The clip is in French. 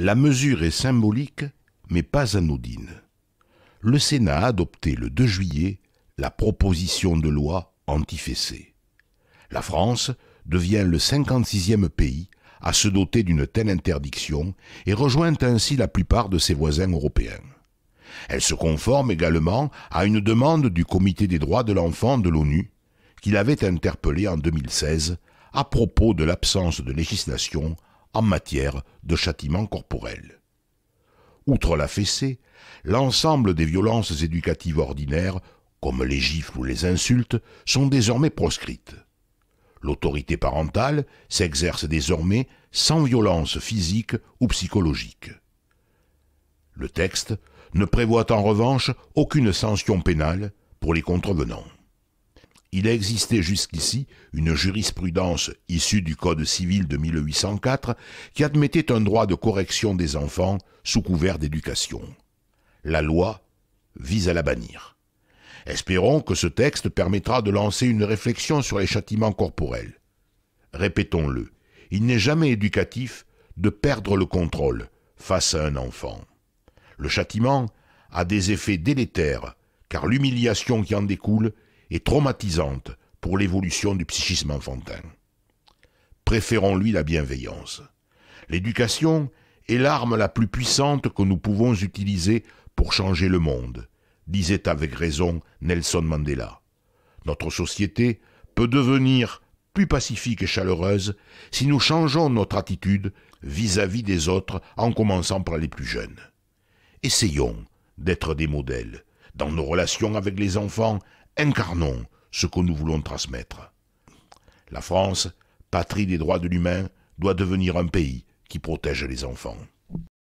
La mesure est symbolique, mais pas anodine. Le Sénat a adopté le 2 juillet la proposition de loi anti La France devient le 56e pays à se doter d'une telle interdiction et rejoint ainsi la plupart de ses voisins européens. Elle se conforme également à une demande du Comité des droits de l'enfant de l'ONU, qu'il avait interpellé en 2016 à propos de l'absence de législation en matière de châtiment corporel. Outre la fessée, l'ensemble des violences éducatives ordinaires, comme les gifles ou les insultes, sont désormais proscrites. L'autorité parentale s'exerce désormais sans violence physique ou psychologique. Le texte ne prévoit en revanche aucune sanction pénale pour les contrevenants il existait jusqu'ici une jurisprudence issue du Code civil de 1804 qui admettait un droit de correction des enfants sous couvert d'éducation. La loi vise à la bannir. Espérons que ce texte permettra de lancer une réflexion sur les châtiments corporels. Répétons-le, il n'est jamais éducatif de perdre le contrôle face à un enfant. Le châtiment a des effets délétères, car l'humiliation qui en découle et traumatisante pour l'évolution du psychisme enfantin. Préférons-lui la bienveillance. L'éducation est l'arme la plus puissante que nous pouvons utiliser pour changer le monde, disait avec raison Nelson Mandela. Notre société peut devenir plus pacifique et chaleureuse si nous changeons notre attitude vis-à-vis -vis des autres en commençant par les plus jeunes. Essayons d'être des modèles dans nos relations avec les enfants incarnons ce que nous voulons transmettre. La France, patrie des droits de l'humain, doit devenir un pays qui protège les enfants.